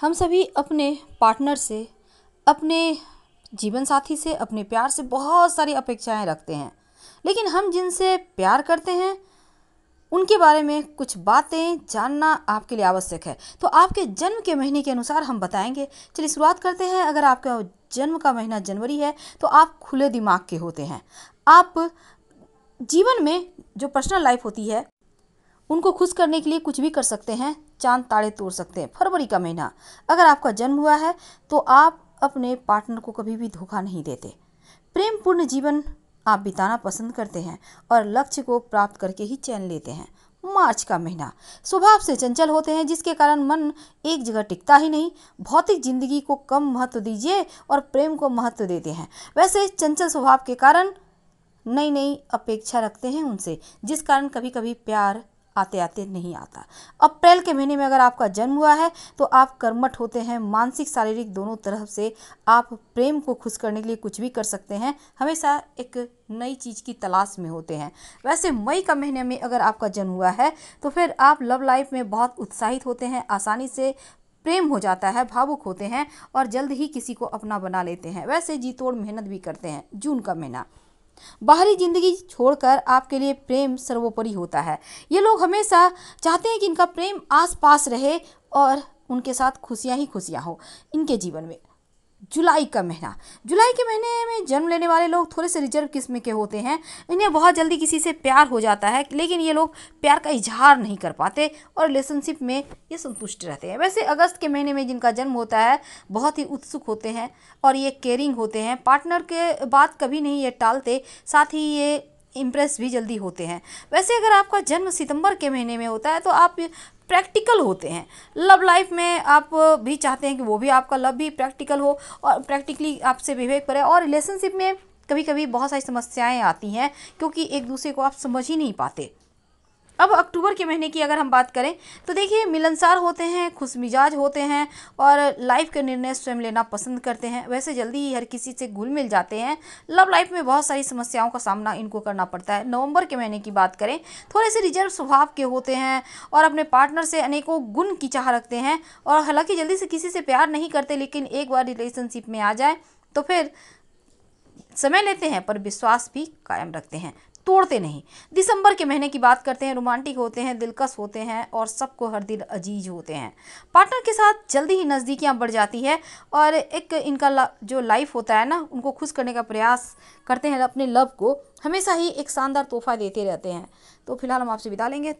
हम सभी अपने पार्टनर से अपने जीवन साथी से अपने प्यार से बहुत सारी अपेक्षाएं रखते हैं लेकिन हम जिनसे प्यार करते हैं उनके बारे में कुछ बातें जानना आपके लिए आवश्यक है तो आपके जन्म के महीने के अनुसार हम बताएंगे चलिए शुरुआत करते हैं अगर आपका जन्म का महीना जनवरी है तो आप खुले दिमाग के होते हैं आप जीवन में जो पर्सनल लाइफ होती है उनको खुश करने के लिए कुछ भी कर सकते हैं चांद ताड़े तोड़ सकते हैं फरवरी का महीना अगर आपका जन्म हुआ है तो आप अपने पार्टनर को कभी भी धोखा नहीं देते प्रेमपूर्ण जीवन आप बिताना पसंद करते हैं और लक्ष्य को प्राप्त करके ही चैन लेते हैं मार्च का महीना स्वभाव से चंचल होते हैं जिसके कारण मन एक जगह टिकता ही नहीं भौतिक जिंदगी को कम महत्व दीजिए और प्रेम को महत्व देते हैं वैसे चंचल स्वभाव के कारण नई नई अपेक्षा रखते हैं उनसे जिस कारण कभी कभी प्यार आते आते नहीं आता अप्रैल के महीने में अगर आपका जन्म हुआ है तो आप कर्मठ होते हैं मानसिक शारीरिक दोनों तरफ से आप प्रेम को खुश करने के लिए कुछ भी कर सकते हैं हमेशा एक नई चीज़ की तलाश में होते हैं वैसे मई का महीने में अगर आपका जन्म हुआ है तो फिर आप लव लाइफ में बहुत उत्साहित होते हैं आसानी से प्रेम हो जाता है भावुक होते हैं और जल्द ही किसी को अपना बना लेते हैं वैसे जी तोड़ मेहनत भी करते हैं जून का महीना बाहरी ज़िंदगी छोड़कर आपके लिए प्रेम सर्वोपरि होता है ये लोग हमेशा चाहते हैं कि इनका प्रेम आसपास रहे और उनके साथ खुशियाँ ही खुशियाँ हो इनके जीवन में जुलाई का महीना जुलाई के महीने में जन्म लेने वाले लोग थोड़े से रिजर्व किस्म के होते हैं इन्हें बहुत जल्दी किसी से प्यार हो जाता है लेकिन ये लोग प्यार का इजहार नहीं कर पाते और रिलेशनशिप में ये संतुष्ट रहते हैं वैसे अगस्त के महीने में जिनका जन्म होता है बहुत ही उत्सुक होते हैं और ये केयरिंग होते हैं पार्टनर के बात कभी नहीं ये टालते साथ ही ये इम्प्रेस भी जल्दी होते हैं वैसे अगर आपका जन्म सितंबर के महीने में होता है तो आप प्रैक्टिकल होते हैं लव लाइफ में आप भी चाहते हैं कि वो भी आपका लव भी प्रैक्टिकल हो और प्रैक्टिकली आपसे बिहेव करे और रिलेशनशिप में कभी कभी बहुत सारी समस्याएं आती हैं क्योंकि एक दूसरे को आप समझ ही नहीं पाते अब अक्टूबर के महीने की अगर हम बात करें तो देखिए मिलनसार होते हैं खुश मिजाज होते हैं और लाइफ के निर्णय स्वयं लेना पसंद करते हैं वैसे जल्दी ही हर किसी से घुल मिल जाते हैं लव लाइफ में बहुत सारी समस्याओं का सामना इनको करना पड़ता है नवंबर के महीने की बात करें थोड़े से रिजर्व स्वभाव के होते हैं और अपने पार्टनर से अनेकों गुण की चाह रखते हैं और हालाँकि जल्दी से किसी से प्यार नहीं करते लेकिन एक बार रिलेशनशिप में आ जाए तो फिर समय लेते हैं पर विश्वास भी कायम रखते हैं तोड़ते नहीं दिसंबर के महीने की बात करते हैं रोमांटिक होते हैं दिलकश होते हैं और सबको हर दिल अजीज होते हैं पार्टनर के साथ जल्दी ही नज़दीकियाँ बढ़ जाती है और एक इनका ला, जो लाइफ होता है ना उनको खुश करने का प्रयास करते हैं अपने लव को हमेशा ही एक शानदार तोहफा देते रहते हैं तो फिलहाल हम आपसे बिता लेंगे